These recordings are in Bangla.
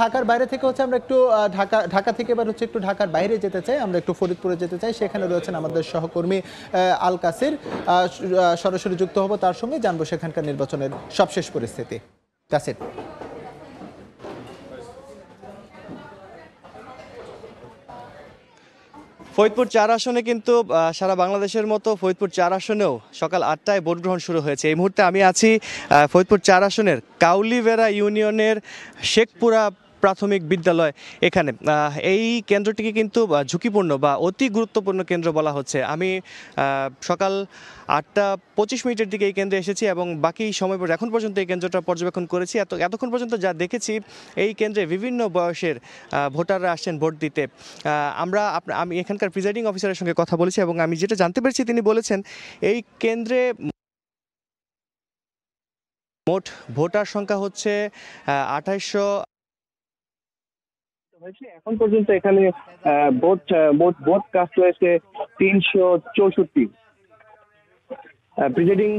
ঢাকার বাইরে থেকে হচ্ছে আমরা একটু ঢাকা ঢাকা থেকে এবার হচ্ছে একটু ঢাকার বাইরে যেতে চাই আমরা একটু ফরিদপুরে যেতে চাই সেখানে রয়েছেন আমাদের সহকর্মী আল কাসির সরাসরি যুক্ত হব তার সঙ্গে জানবো সেখানকার নির্বাচনের সবশেষ পরিস্থিতি কাসির ফরিদপুর চার আসনে কিন্তু সারা বাংলাদেশের মতো ফরিদপুর চার আসনেও সকাল আটটায় ভোট গ্রহণ শুরু হয়েছে এই মুহূর্তে আমি আছি ফরিদপুর চার আসনের কাউলিভেরা ইউনিয়নের শেখপুরা প্রাথমিক বিদ্যালয় এখানে এই কেন্দ্রটিকে কিন্তু ঝুঁকিপূর্ণ বা অতি গুরুত্বপূর্ণ কেন্দ্র বলা হচ্ছে আমি সকাল আটটা পঁচিশ মিনিটের দিকে এই কেন্দ্রে এসেছি এবং বাকি সময় এখন পর্যন্ত এই কেন্দ্রটা পর্যবেক্ষণ করেছি এত এতক্ষণ পর্যন্ত যা দেখেছি এই কেন্দ্রে বিভিন্ন বয়সের ভোটাররা আসছেন ভোট দিতে আমরা আমি এখানকার প্রিজাইডিং অফিসারের সঙ্গে কথা বলেছি এবং আমি যেটা জানতে পেরেছি তিনি বলেছেন এই কেন্দ্রে মোট ভোটার সংখ্যা হচ্ছে আঠাইশো হয়েছে এখন পর্যন্ত এখানে ভোট ভোট ভোট কাস্ট হয়েছে তিনশো চৌষট্টি প্রিজাইডিং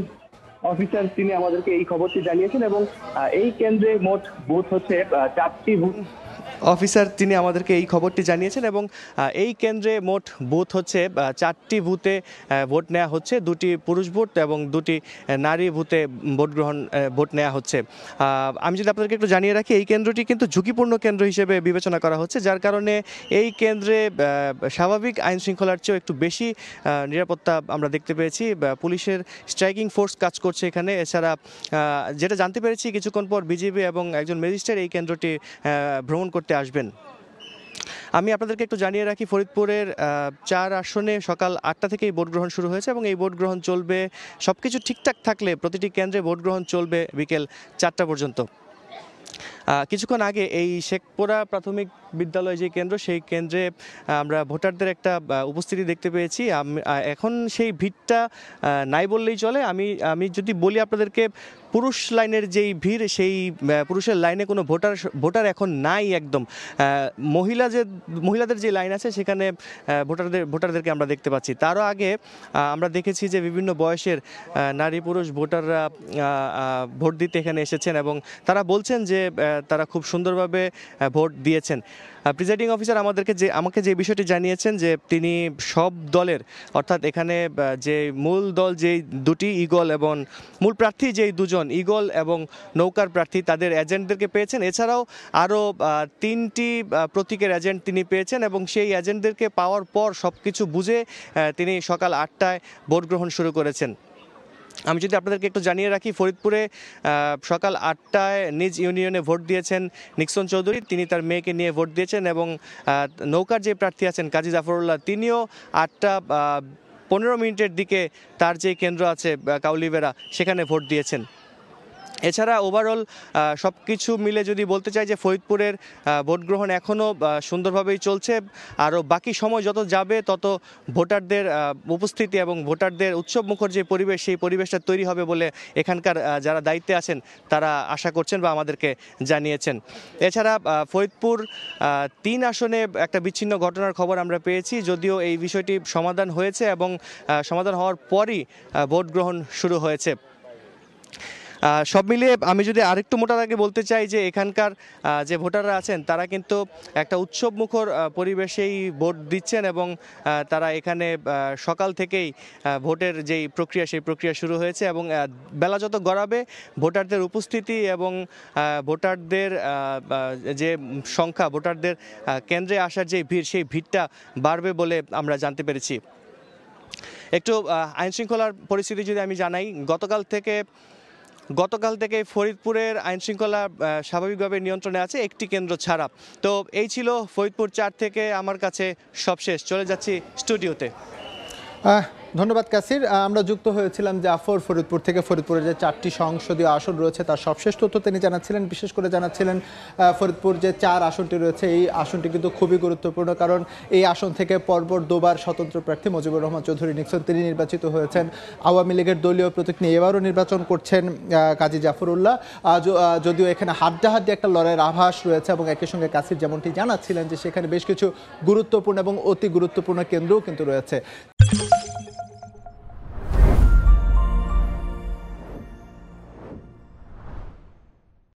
অফিসার তিনি আমাদেরকে এই খবরটি জানিয়েছেন এবং এই কেন্দ্রে মোট বুথ হচ্ছে চারটি বুথ অফিসার তিনি আমাদেরকে এই খবরটি জানিয়েছেন এবং এই কেন্দ্রে মোট বুথ হচ্ছে চারটি বুথে ভোট নেওয়া হচ্ছে দুটি পুরুষ ভোট এবং দুটি নারী বুথে ভোট গ্রহণ ভোট নেওয়া হচ্ছে আমি যদি আপনাদেরকে একটু জানিয়ে রাখি এই কেন্দ্রটি কিন্তু ঝুঁকিপূর্ণ কেন্দ্র হিসেবে বিবেচনা করা হচ্ছে যার কারণে এই কেন্দ্রে স্বাভাবিক আইন শৃঙ্খলার চেয়েও একটু বেশি নিরাপত্তা আমরা দেখতে পেয়েছি পুলিশের স্ট্রাইকিং ফোর্স কাজ করছে এখানে এছাড়া যেটা জানতে পেরেছি কিছুক্ষণ পর বিজেপি এবং একজন ম্যাজিস্ট্রেট এই কেন্দ্রটি ভ্রমণ করতে করতে আসবেন আমি আপনাদেরকে একটু জানিয়ে রাখি ফরিদপুরের চার আসনে সকাল আটটা থেকেই ভোট গ্রহণ শুরু হয়েছে এবং এই ভোট গ্রহণ চলবে সবকিছু ঠিকঠাক থাকলে প্রতিটি কেন্দ্রে ভোট গ্রহণ চলবে বিকেল চারটা পর্যন্ত কিছুক্ষণ আগে এই শেখপুরা প্রাথমিক বিদ্যালয় যে কেন্দ্র সেই কেন্দ্রে আমরা ভোটারদের একটা উপস্থিতি দেখতে পেয়েছি এখন সেই ভিড়টা নাই বললেই চলে আমি আমি যদি বলি আপনাদেরকে পুরুষ লাইনের যেই ভিড় সেই পুরুষের লাইনে কোনো ভোটার ভোটার এখন নাই একদম মহিলা যে মহিলাদের যে লাইন আছে সেখানে ভোটারদের ভোটারদেরকে আমরা দেখতে পাচ্ছি তারও আগে আমরা দেখেছি যে বিভিন্ন বয়সের নারী পুরুষ ভোটাররা ভোট দিতে এখানে এসেছেন এবং তারা বলছেন যে তারা খুব সুন্দরভাবে ভোট দিয়েছেন প্রিজাইডিং অফিসার আমাদেরকে যে আমাকে যে বিষয়টি জানিয়েছেন যে তিনি সব দলের অর্থাৎ এখানে যে মূল দল যেই দুটি ইগল এবং মূল প্রার্থী যেই দুজন ইগল এবং নৌকার প্রার্থী তাদের এজেন্টদেরকে পেয়েছেন এছাড়াও আরও তিনটি প্রতীকের এজেন্ট তিনি পেয়েছেন এবং সেই এজেন্টদেরকে পাওয়ার পর সব কিছু বুঝে তিনি সকাল আটটায় ভোট গ্রহণ শুরু করেছেন আমি যদি আপনাদেরকে একটু জানিয়ে রাখি ফরিদপুরে সকাল আটটায় নিজ ইউনিয়নে ভোট দিয়েছেন নিক্সন চৌধুরী তিনি তার মেয়েকে নিয়ে ভোট দিয়েছেন এবং নৌকার যে প্রার্থী আছেন কাজী জাফরুল্লাহ তিনিও আটটা পনেরো মিনিটের দিকে তার যে কেন্দ্র আছে কাউলিবেরা সেখানে ভোট দিয়েছেন এছাড়া ওভারঅল সব কিছু মিলে যদি বলতে চাই যে ফরিদপুরের ভোটগ্রহণ এখনও সুন্দরভাবেই চলছে আরও বাকি সময় যত যাবে তত ভোটারদের উপস্থিতি এবং ভোটারদের উৎসব মুখর যে পরিবেশ সেই পরিবেশটা তৈরি হবে বলে এখানকার যারা দায়িত্বে আছেন তারা আশা করছেন বা আমাদেরকে জানিয়েছেন এছাড়া ফরিদপুর তিন আসনে একটা বিচ্ছিন্ন ঘটনার খবর আমরা পেয়েছি যদিও এই বিষয়টি সমাধান হয়েছে এবং সমাধান হওয়ার পরই ভোট গ্রহণ শুরু হয়েছে সব মিলিয়ে আমি যদি আরেকটু মোটার আগে বলতে চাই যে এখানকার যে ভোটাররা আছেন তারা কিন্তু একটা উৎসব মুখর পরিবেশেই ভোট দিচ্ছেন এবং তারা এখানে সকাল থেকেই ভোটের যেই প্রক্রিয়া সেই প্রক্রিয়া শুরু হয়েছে এবং বেলা যত গড়াবে ভোটারদের উপস্থিতি এবং ভোটারদের যে সংখ্যা ভোটারদের কেন্দ্রে আসার যে ভিড় সেই ভিড়টা বাড়বে বলে আমরা জানতে পেরেছি একটু আইনশৃঙ্খলার পরিস্থিতি যদি আমি জানাই গতকাল থেকে গতকাল থেকে ফরিদপুরের আইনশৃঙ্খলা স্বাভাবিকভাবে নিয়ন্ত্রণে আছে একটি কেন্দ্র ছাড়া তো এই ছিল ফরিদপুর চার থেকে আমার কাছে সবশেষ চলে যাচ্ছি স্টুডিওতে ধন্যবাদ কাসির আমরা যুক্ত হয়েছিলাম জাফর ফরিদপুর থেকে ফরিদপুরের যে চারটি সংসদীয় আসন রয়েছে তার সবশেষ তথ্য তিনি জানাচ্ছিলেন বিশেষ করে জানাচ্ছিলেন ফরিদপুর যে চার আসনটি রয়েছে এই আসনটি কিন্তু খুবই গুরুত্বপূর্ণ কারণ এই আসন থেকে পরপর দুবার স্বতন্ত্র প্রার্থী মুজিবুর রহমান চৌধুরী নিক্সন তিনি নির্বাচিত হয়েছেন আওয়ামী লীগের দলীয় প্রতীক নিয়ে এবারও নির্বাচন করছেন কাজী জাফরুল্লাহ যদিও এখানে হাড্ডাহাড্ডি একটা লড়াইয়ের আভাস রয়েছে এবং একই সঙ্গে কাসির যেমনটি জানাচ্ছিলেন যে সেখানে বেশ কিছু গুরুত্বপূর্ণ এবং অতি গুরুত্বপূর্ণ কেন্দ্রও কিন্তু রয়েছে